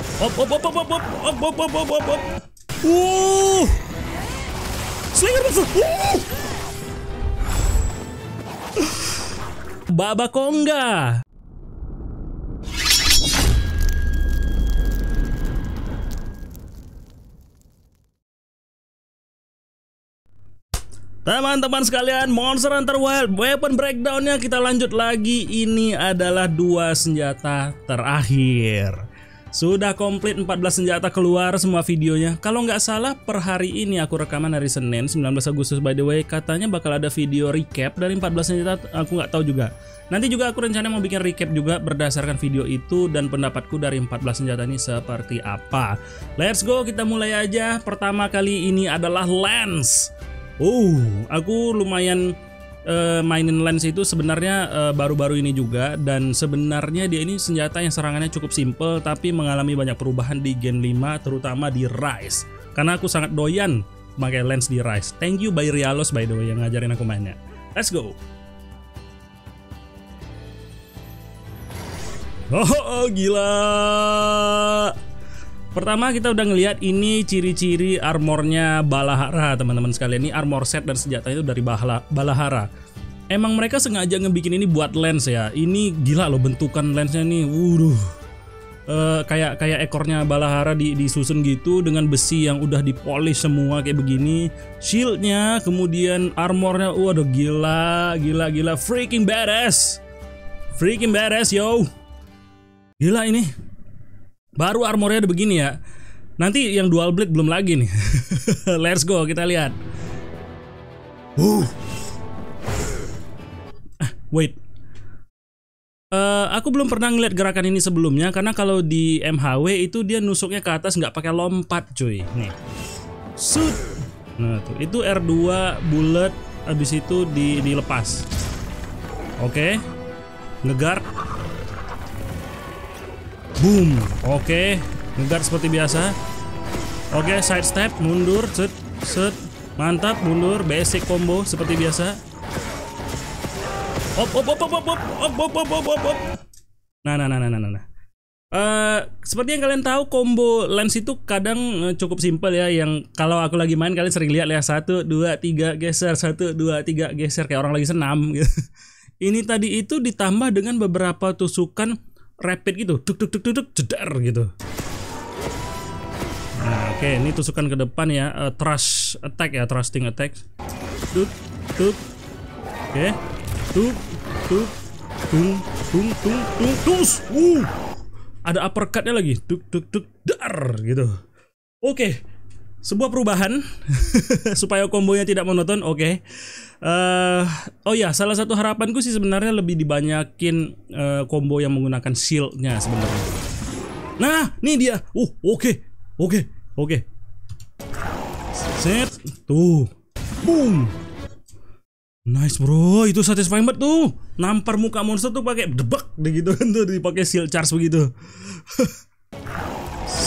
Hop, hop, hop, hop, hop, hop, hop, hop, hop, hop, hop. Uh. Slinger Baba Konga. Teman-teman sekalian, Monster Hunter Wild Weapon Breakdown Breakdown-nya kita lanjut lagi Ini adalah dua senjata terakhir sudah komplit 14 senjata keluar semua videonya. Kalau nggak salah per hari ini aku rekaman hari Senin 19 Agustus by the way katanya bakal ada video recap dari 14 senjata aku nggak tahu juga. Nanti juga aku rencana mau bikin recap juga berdasarkan video itu dan pendapatku dari 14 senjata ini seperti apa. Let's go kita mulai aja. Pertama kali ini adalah lens. uh aku lumayan uh, mainin lens itu sebenarnya baru eh, baru-baru ini juga dan sebenarnya dia ini senjata yang serangannya cukup simple tapi mengalami banyak perubahan di Gen 5 terutama di Rise. Karena aku sangat doyan pakai lens di Rise. Thank you by Rialos by the way yang ngajarin aku mainnya. Let's go. Oh, oh gila. Pertama kita udah ngelihat ini ciri-ciri armornya Balahara teman-teman sekalian ini armor set dan senjata itu dari Bahla Balahara. Emang mereka sengaja ngebikin ini buat lens ya. Ini gila loh bentukan lensnya nih. Wuduh. Uh, kayak kayak ekornya Balahara di disusun gitu dengan besi yang udah dipolish semua kayak begini. Shieldnya, kemudian armornya, waduh gila, gila, gila, freaking badass, freaking badass yo. Gila ini. Baru armornya ada begini ya. Nanti yang dual blade belum lagi nih. Let's go, kita lihat. Uh. Ah, wait. Uh, aku belum pernah ngeliat gerakan ini sebelumnya karena kalau di MHW itu dia nusuknya ke atas nggak pakai lompat cuy nih shoot nah tuh itu R2 bullet abis itu di dilepas oke okay. ngegar Boom. Oke, ngegar seperti biasa. Oke, side step, mundur, set, set. Mantap, mundur, basic combo seperti biasa. Op, op, op, op, op, op, op, op, op, op, op, op. Nah, nah, nah, nah, nah, nah. Uh, seperti yang kalian tahu combo lens itu kadang cukup simple ya yang kalau aku lagi main kalian sering lihat ya satu dua tiga geser satu dua tiga geser kayak orang lagi senam gitu. Ini tadi itu ditambah dengan beberapa tusukan rapid gitu duk duk duk duk, duk jedar gitu nah oke okay, ini tusukan ke depan ya uh, eh, trust attack ya trusting attack duk duk oke okay. duk duk tung dung dung dung dus uh ada uppercutnya lagi duk duk duk dar gitu oke okay sebuah perubahan supaya kombonya tidak monoton oke okay. uh, eh, oh ya salah satu harapanku sih sebenarnya lebih dibanyakin uh, combo yang menggunakan shieldnya sebenarnya nah ini dia uh oke okay. oke okay. oke okay. set tuh boom nice bro itu satisfying banget tuh nampar muka monster tuh pakai debak gitu kan tuh dipakai shield charge begitu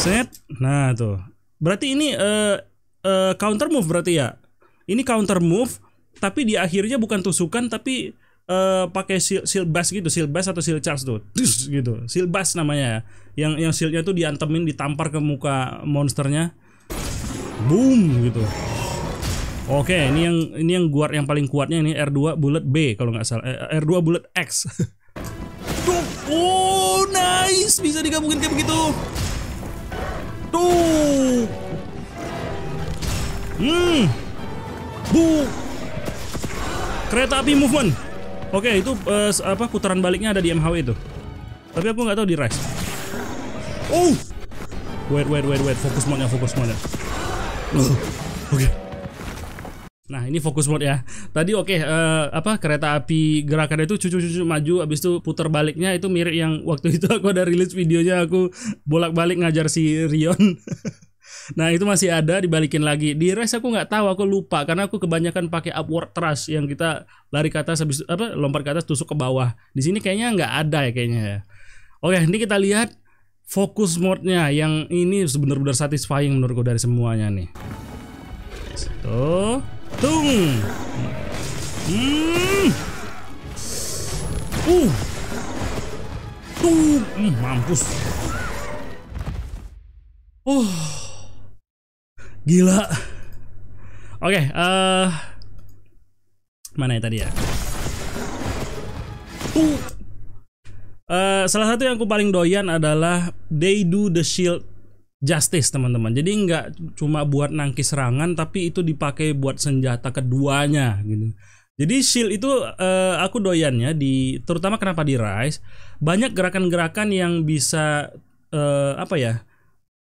set nah tuh Berarti ini uh, uh, counter move berarti ya. Ini counter move tapi di akhirnya bukan tusukan tapi uh, pakai shield, shield bass gitu, shield bass atau shield charge tuh. Tus, gitu. Shield bass namanya ya. Yang yang shieldnya tuh diantemin ditampar ke muka monsternya. Boom gitu. Oke, ini yang ini yang guard yang paling kuatnya ini R2 bullet B kalau nggak salah. R2 bullet X. oh nice, bisa digabungin kayak begitu. Aduh. Hmm. Bu. Kereta api movement. Oke, itu uh, apa putaran baliknya ada di MHW itu. Tapi aku nggak tahu di Rise. Oh. Wait, wait, wait, wait. Fokus mana? Fokus mana? Oke. Okay. Nah ini fokus mode ya. Tadi oke okay, uh, eh, apa kereta api gerakannya itu cucu-cucu maju, abis itu putar baliknya itu mirip yang waktu itu aku ada rilis videonya aku bolak-balik ngajar si Rion. nah itu masih ada dibalikin lagi. Di race aku nggak tahu, aku lupa karena aku kebanyakan pakai upward thrust yang kita lari ke atas habis apa lompat ke atas tusuk ke bawah. Di sini kayaknya nggak ada ya kayaknya. ya Oke ini kita lihat fokus mode-nya yang ini sebenarnya benar satisfying menurutku dari semuanya nih. Tuh. Tung. Hmm. Uh. Tuh, hmm, mampus. Uh. Gila. Oke, okay, uh, eh. mana ya tadi ya? Tuh. Eh, uh, salah satu yang aku paling doyan adalah they do the shield justice teman-teman. Jadi nggak cuma buat nangkis serangan tapi itu dipakai buat senjata keduanya gitu. Jadi shield itu uh, aku doyannya di terutama kenapa di Rise banyak gerakan-gerakan yang bisa uh, apa ya?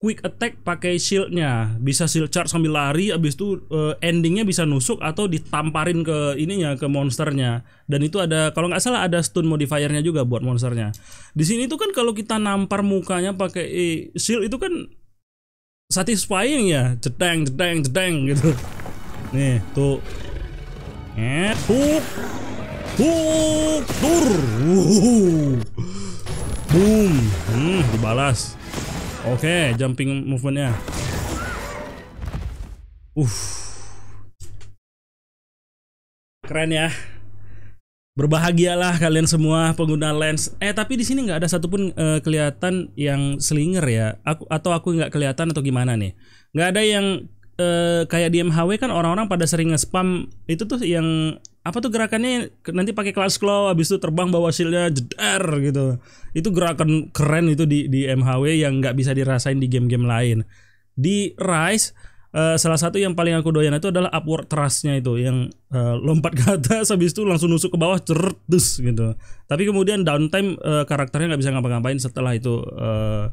quick attack pakai shieldnya bisa shield charge sambil lari abis itu uh, endingnya bisa nusuk atau ditamparin ke ininya ke monsternya dan itu ada kalau nggak salah ada stun modifiernya juga buat monsternya di sini tuh kan kalau kita nampar mukanya pakai shield itu kan satisfying ya jedeng jedeng jedeng gitu nih tuh eh tuh tuh tur boom hmm, dibalas oke okay, jumping movementnya uh keren ya berbahagialah kalian semua pengguna lens eh tapi di sini nggak ada satupun uh, kelihatan yang slinger ya aku atau aku nggak kelihatan atau gimana nih nggak ada yang uh, kayak di MHW kan orang-orang pada sering nge-spam itu tuh yang apa tuh gerakannya nanti pakai class claw habis itu terbang bawa shieldnya jedar gitu itu gerakan keren itu di di MHW yang nggak bisa dirasain di game-game lain di Rise uh, salah satu yang paling aku doyan itu adalah upward thrustnya itu yang uh, lompat ke atas habis itu langsung nusuk ke bawah cerdus gitu tapi kemudian downtime uh, karakternya nggak bisa ngapa-ngapain setelah itu uh,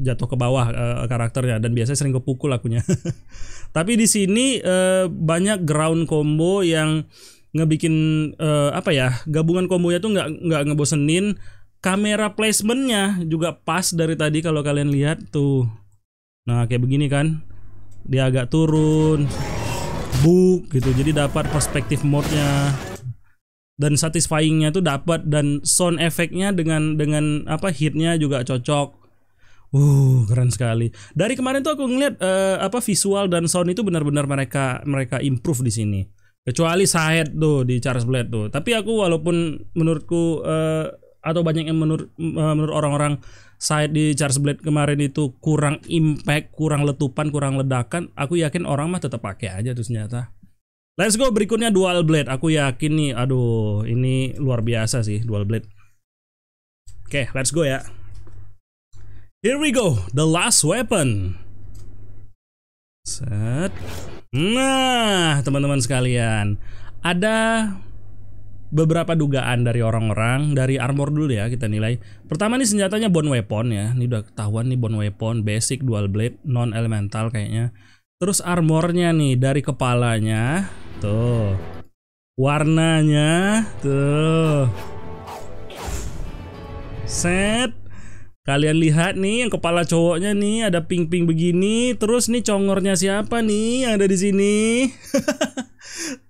jatuh ke bawah uh, karakternya dan biasanya sering kepukul akunya tapi di sini uh, banyak ground combo yang ngebikin uh, apa ya gabungan kombonya tuh nggak nggak ngebosenin kamera placementnya juga pas dari tadi kalau kalian lihat tuh nah kayak begini kan dia agak turun buk gitu jadi dapat perspektif mode dan satisfyingnya tuh dapat dan sound efeknya dengan dengan apa hitnya juga cocok Uh, keren sekali. Dari kemarin tuh aku ngeliat uh, apa visual dan sound itu benar-benar mereka mereka improve di sini. Kecuali Sahed tuh di Charles Blade tuh. Tapi aku walaupun menurutku uh, atau banyak yang menur eh, menurut orang-orang saya di Charles Blade kemarin itu kurang impact, kurang letupan, kurang ledakan, aku yakin orang mah tetap pakai aja tuh senjata. Let's go berikutnya dual blade. Aku yakin nih, aduh ini luar biasa sih dual blade. Oke, okay, let's go ya. Here we go, the last weapon. Set. Nah, teman-teman sekalian, ada beberapa dugaan dari orang-orang dari armor dulu ya kita nilai. Pertama nih senjatanya bone weapon ya. Ini udah ketahuan nih bone weapon basic dual blade non elemental kayaknya. Terus armornya nih dari kepalanya tuh. Warnanya tuh. Set. Kalian lihat nih yang kepala cowoknya nih ada pink-pink begini, terus nih congornya siapa nih yang ada di sini?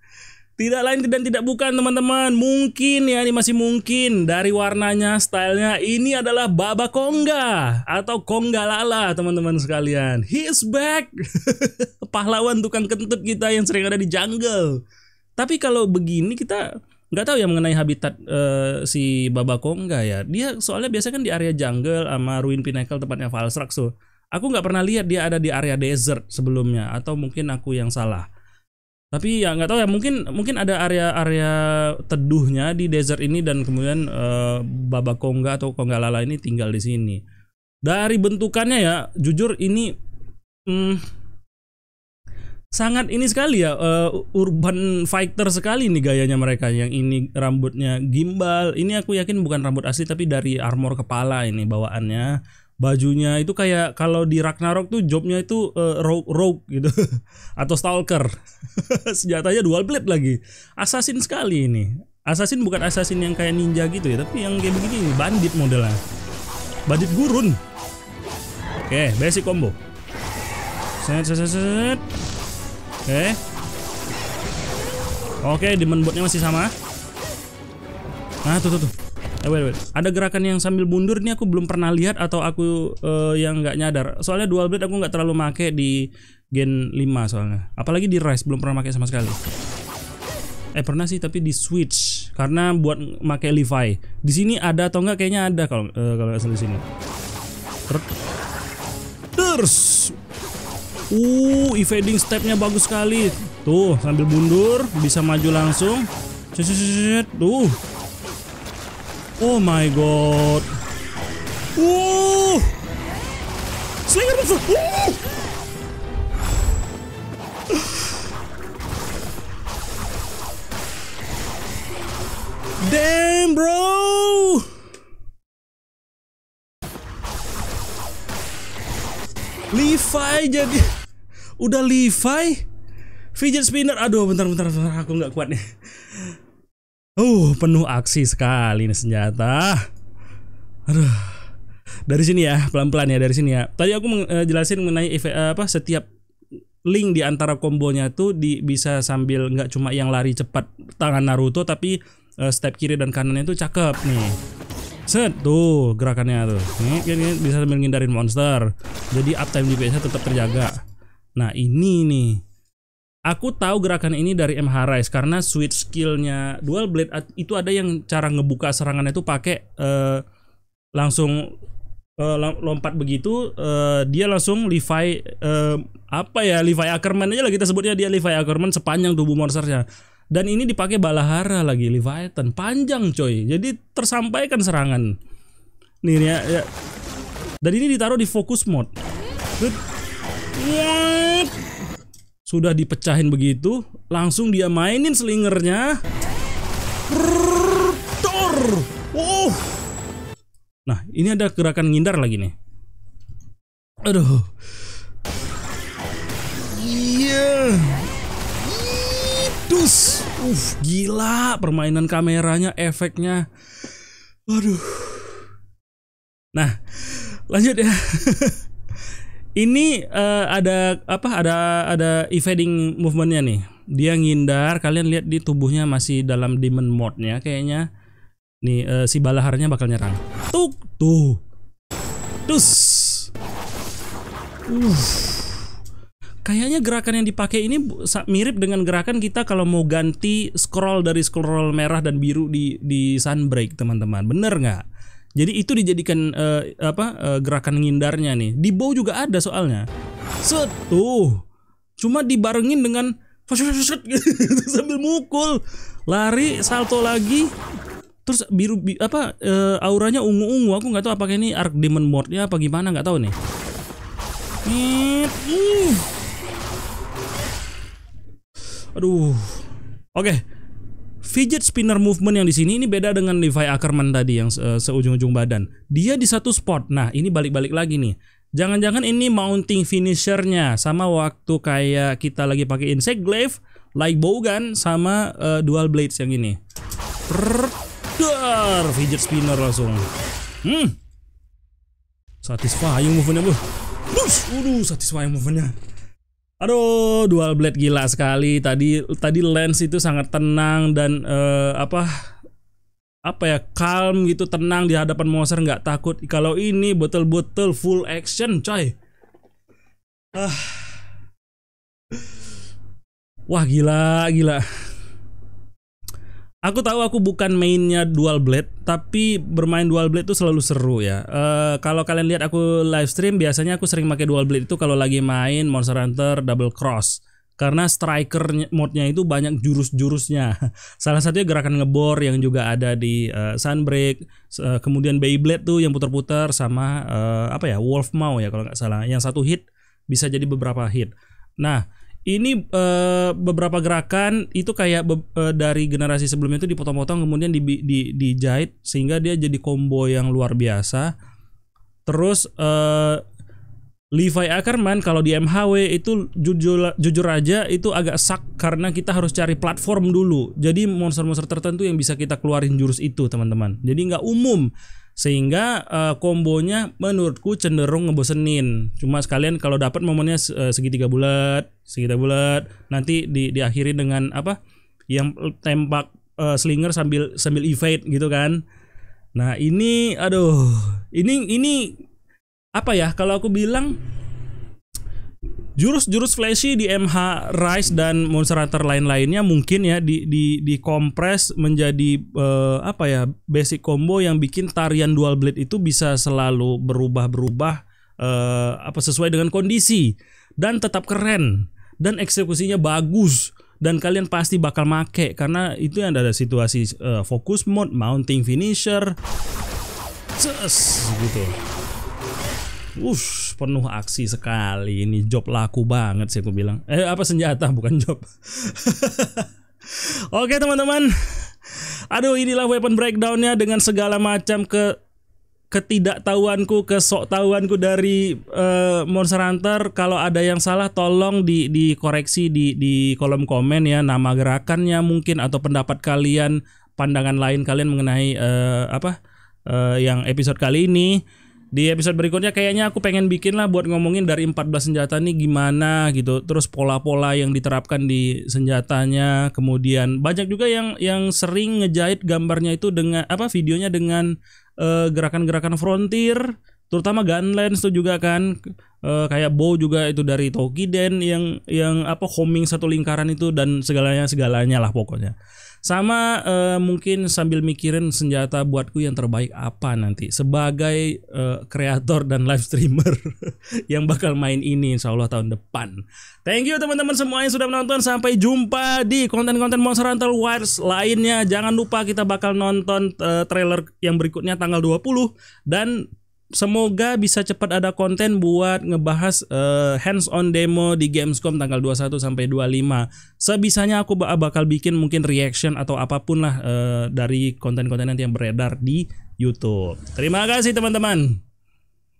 Tidak lain dan tidak bukan teman-teman Mungkin ya ini masih mungkin Dari warnanya, stylenya Ini adalah Baba Konga Atau Konga Lala teman-teman sekalian He's back Pahlawan tukang kentut kita yang sering ada di jungle Tapi kalau begini kita nggak tahu ya mengenai habitat uh, si Baba Konga ya Dia soalnya biasanya kan di area jungle sama ruin pinnacle tempatnya Valsrax so, Aku nggak pernah lihat dia ada di area desert sebelumnya Atau mungkin aku yang salah tapi ya nggak tahu ya mungkin mungkin ada area-area teduhnya di desert ini dan kemudian uh, Baba Kongga atau Kongga Lala ini tinggal di sini dari bentukannya ya jujur ini hmm, sangat ini sekali ya uh, urban fighter sekali nih gayanya mereka yang ini rambutnya gimbal ini aku yakin bukan rambut asli tapi dari armor kepala ini bawaannya bajunya itu kayak kalau di Ragnarok tuh jobnya itu uh, rogue, rogue gitu atau stalker senjatanya dual blade lagi assassin sekali ini assassin bukan assassin yang kayak ninja gitu ya tapi yang kayak begini bandit modelnya bandit gurun oke okay, basic combo set set set, set. oke okay. oke okay, demon botnya masih sama nah tuh tuh tuh Eh, wait, wait. Ada gerakan yang sambil mundur nih aku belum pernah lihat atau aku uh, yang nggak nyadar. Soalnya dual blade aku nggak terlalu make di Gen 5 soalnya. Apalagi di Rise belum pernah make sama sekali. Eh pernah sih tapi di Switch karena buat make Levi. Di sini ada atau nggak kayaknya ada kalau uh, kalau asal di sini. Terus. Uh, evading stepnya bagus sekali. Tuh, sambil mundur bisa maju langsung. Tuh, Oh my god. Wow. Slinger musuh. Uh. Damn, bro. Levi jadi udah Levi fidget spinner aduh bentar bentar bentar aku nggak kuat nih Uh, penuh aksi sekali nih senjata. Aduh. Dari sini ya, pelan-pelan ya dari sini ya. Tadi aku eh, jelasin mengenai eh, apa setiap link di antara kombonya tuh di bisa sambil nggak cuma yang lari cepat tangan Naruto tapi uh, step kiri dan kanannya itu cakep nih. Set tuh gerakannya tuh. Nih, ini bisa sambil ngindarin monster. Jadi uptime DPS-nya tetap terjaga. Nah, ini nih Aku tahu gerakan ini dari MH Rise karena switch skillnya dual blade itu ada yang cara ngebuka serangan itu pakai uh, langsung uh, lompat begitu uh, dia langsung Levi uh, apa ya Levi Ackerman aja lah kita sebutnya dia Levi Ackerman sepanjang tubuh monsternya dan ini dipakai Balahara lagi Leviathan panjang coy jadi tersampaikan serangan nih ya, ya. dan ini ditaruh di focus mode. Good sudah dipecahin begitu, langsung dia mainin slingernya. Tor. Wow. Nah, ini ada gerakan ngindar lagi nih. Aduh. Iya. Dus. Uf, gila permainan kameranya, efeknya. Aduh. Nah, lanjut ya. ini uh, ada apa ada ada evading movementnya nih dia ngindar kalian lihat di tubuhnya masih dalam demon mode nya kayaknya nih uh, si balaharnya bakal nyerang tuh tuh dus uh. kayaknya gerakan yang dipakai ini mirip dengan gerakan kita kalau mau ganti scroll dari scroll merah dan biru di di sunbreak teman-teman bener nggak jadi itu dijadikan uh, apa uh, gerakan ngindarnya nih. Di bow juga ada soalnya. Set tuh. Cuma dibarengin dengan sambil mukul. Lari, salto lagi. Terus biru bi, apa uh, auranya ungu-ungu. Aku nggak tahu apakah ini Arc Demon mode ya apa gimana nggak tahu nih. Aduh. Oke, okay fidget spinner movement yang di sini ini beda dengan Levi Ackerman tadi yang uh, seujung-ujung badan. Dia di satu spot. Nah, ini balik-balik lagi nih. Jangan-jangan ini mounting finishernya sama waktu kayak kita lagi pakai insect glaive, light bowgun sama uh, dual blades yang ini. Dar, fidget spinner langsung. Hmm. Satisfying movementnya, bro. Bus, udah satisfying movementnya. Aduh, dual blade gila sekali. Tadi tadi Lens itu sangat tenang dan uh, apa apa ya calm gitu tenang di hadapan monster nggak takut kalau ini betul-betul full action coy ah. wah gila gila Aku tahu aku bukan mainnya dual blade, tapi bermain dual blade itu selalu seru ya. Uh, kalau kalian lihat aku live stream, biasanya aku sering pakai dual blade itu kalau lagi main Monster Hunter Double Cross. Karena striker mode-nya itu banyak jurus-jurusnya. Salah satunya gerakan ngebor yang juga ada di uh, Sunbreak, uh, kemudian Beyblade tuh yang putar-putar sama uh, apa ya Wolf Maw ya kalau nggak salah. Yang satu hit bisa jadi beberapa hit. Nah, ini uh, beberapa gerakan itu kayak be uh, dari generasi sebelumnya itu dipotong-potong kemudian di, di, dijahit sehingga dia jadi combo yang luar biasa. Terus uh, Levi Ackerman kalau di MHW itu jujur jujur aja itu agak sak karena kita harus cari platform dulu. Jadi monster-monster tertentu yang bisa kita keluarin jurus itu teman-teman. Jadi nggak umum sehingga uh, kombonya menurutku cenderung ngebosenin cuma sekalian kalau dapat momennya uh, segitiga bulat segitiga bulat nanti di diakhiri dengan apa yang tembak uh, slinger sambil sambil evade gitu kan nah ini aduh ini ini apa ya kalau aku bilang jurus-jurus flashy di MH Rise dan Monster Hunter lain-lainnya mungkin ya di di di kompres menjadi uh, apa ya basic combo yang bikin tarian dual blade itu bisa selalu berubah-berubah uh, apa sesuai dengan kondisi dan tetap keren dan eksekusinya bagus dan kalian pasti bakal make karena itu yang ada situasi uh, eh, focus mode, mounting finisher, Cus, gitu. Wush, penuh aksi sekali ini job laku banget sih aku bilang. Eh apa senjata bukan job. Oke teman-teman. Aduh inilah weapon breakdownnya dengan segala macam ke ketidaktahuanku, kesoktahuanku dari uh, Monster Hunter. Kalau ada yang salah tolong di dikoreksi di di kolom komen ya nama gerakannya mungkin atau pendapat kalian, pandangan lain kalian mengenai uh, apa uh, yang episode kali ini di episode berikutnya kayaknya aku pengen bikin lah buat ngomongin dari 14 senjata nih gimana gitu terus pola-pola yang diterapkan di senjatanya kemudian banyak juga yang yang sering ngejahit gambarnya itu dengan apa videonya dengan eh, gerakan-gerakan uh, frontier terutama gunlens tuh juga kan uh, kayak bow juga itu dari Tokiden yang yang apa homing satu lingkaran itu dan segalanya segalanya lah pokoknya sama uh, mungkin sambil mikirin senjata buatku yang terbaik apa nanti sebagai eh, kreator uh, dan live streamer yang bakal main ini insya Allah tahun depan. Thank you teman-teman semua yang sudah menonton. Sampai jumpa di konten-konten Monster Hunter Wars lainnya. Jangan lupa kita bakal nonton uh, trailer yang berikutnya tanggal 20 dan semoga bisa cepat ada konten buat ngebahas uh, hands on demo di Gamescom tanggal 21 sampai 25. Sebisanya aku bakal bikin mungkin reaction atau apapun lah uh, dari konten-konten nanti yang beredar di YouTube. Terima kasih teman-teman.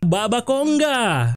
Baba Kongga.